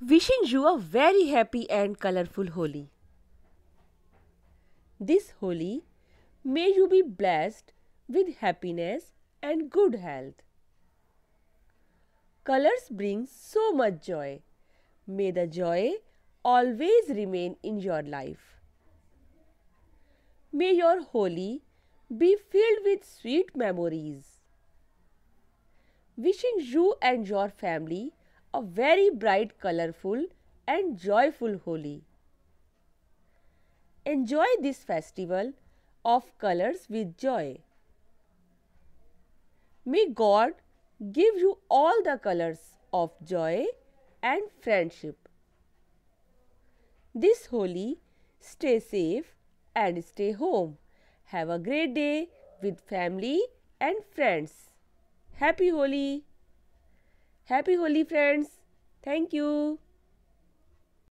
Wishing you a very happy and colorful Holi. This Holi, may you be blessed with happiness and good health. Colors bring so much joy. May the joy always remain in your life. May your Holi be filled with sweet memories. Wishing you and your family a very bright, colorful and joyful Holi. Enjoy this festival of colors with joy. May God give you all the colors of joy and friendship. This Holi, stay safe and stay home. Have a great day with family and friends. Happy Holi! happy holy friends thank you